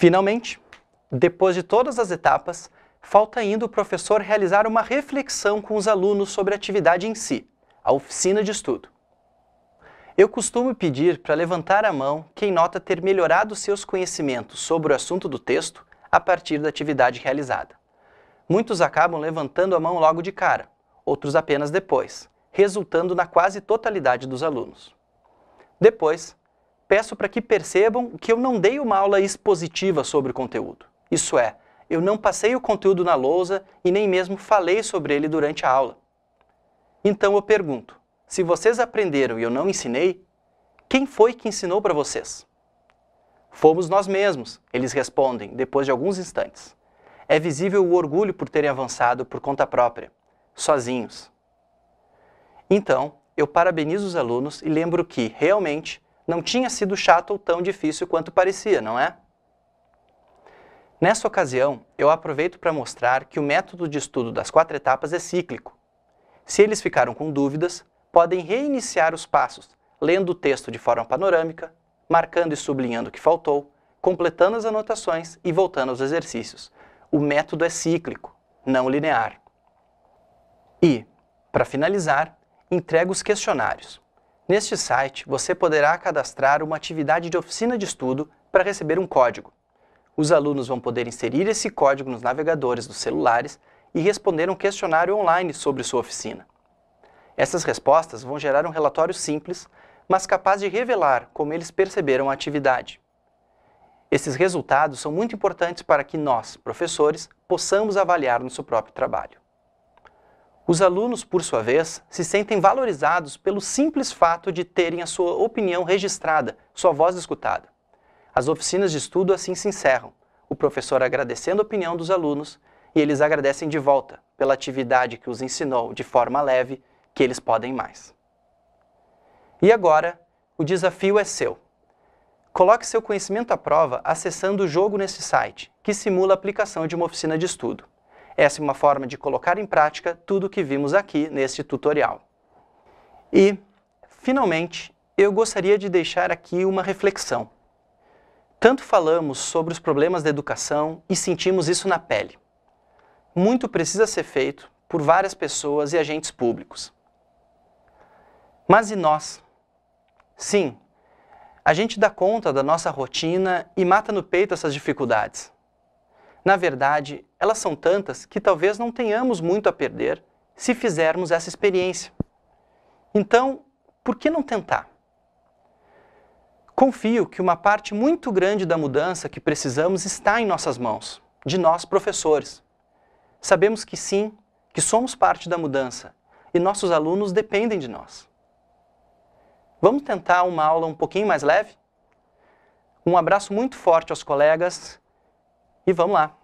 Finalmente, depois de todas as etapas, falta ainda o professor realizar uma reflexão com os alunos sobre a atividade em si, a oficina de estudo. Eu costumo pedir para levantar a mão quem nota ter melhorado seus conhecimentos sobre o assunto do texto a partir da atividade realizada. Muitos acabam levantando a mão logo de cara, outros apenas depois, resultando na quase totalidade dos alunos. Depois, peço para que percebam que eu não dei uma aula expositiva sobre o conteúdo. Isso é, eu não passei o conteúdo na lousa e nem mesmo falei sobre ele durante a aula. Então eu pergunto, se vocês aprenderam e eu não ensinei, quem foi que ensinou para vocês? Fomos nós mesmos, eles respondem, depois de alguns instantes. É visível o orgulho por terem avançado por conta própria, sozinhos. Então, eu parabenizo os alunos e lembro que, realmente, não tinha sido chato ou tão difícil quanto parecia, não é? Nessa ocasião, eu aproveito para mostrar que o método de estudo das quatro etapas é cíclico. Se eles ficaram com dúvidas, podem reiniciar os passos, lendo o texto de forma panorâmica, marcando e sublinhando o que faltou, completando as anotações e voltando aos exercícios. O método é cíclico, não linear. E, para finalizar, entrego os questionários. Neste site, você poderá cadastrar uma atividade de oficina de estudo para receber um código. Os alunos vão poder inserir esse código nos navegadores dos celulares e responder um questionário online sobre sua oficina. Essas respostas vão gerar um relatório simples, mas capaz de revelar como eles perceberam a atividade. Esses resultados são muito importantes para que nós, professores, possamos avaliar nosso próprio trabalho. Os alunos, por sua vez, se sentem valorizados pelo simples fato de terem a sua opinião registrada, sua voz escutada. As oficinas de estudo assim se encerram, o professor agradecendo a opinião dos alunos e eles agradecem de volta pela atividade que os ensinou de forma leve que eles podem mais. E agora, o desafio é seu. Coloque seu conhecimento à prova acessando o jogo nesse site, que simula a aplicação de uma oficina de estudo. Essa é uma forma de colocar em prática tudo o que vimos aqui neste tutorial. E, finalmente, eu gostaria de deixar aqui uma reflexão. Tanto falamos sobre os problemas da educação e sentimos isso na pele. Muito precisa ser feito por várias pessoas e agentes públicos. Mas e nós? Sim, a gente dá conta da nossa rotina e mata no peito essas dificuldades. Na verdade, elas são tantas que talvez não tenhamos muito a perder se fizermos essa experiência. Então, por que não tentar? Confio que uma parte muito grande da mudança que precisamos está em nossas mãos, de nós professores. Sabemos que sim, que somos parte da mudança e nossos alunos dependem de nós. Vamos tentar uma aula um pouquinho mais leve? Um abraço muito forte aos colegas e vamos lá.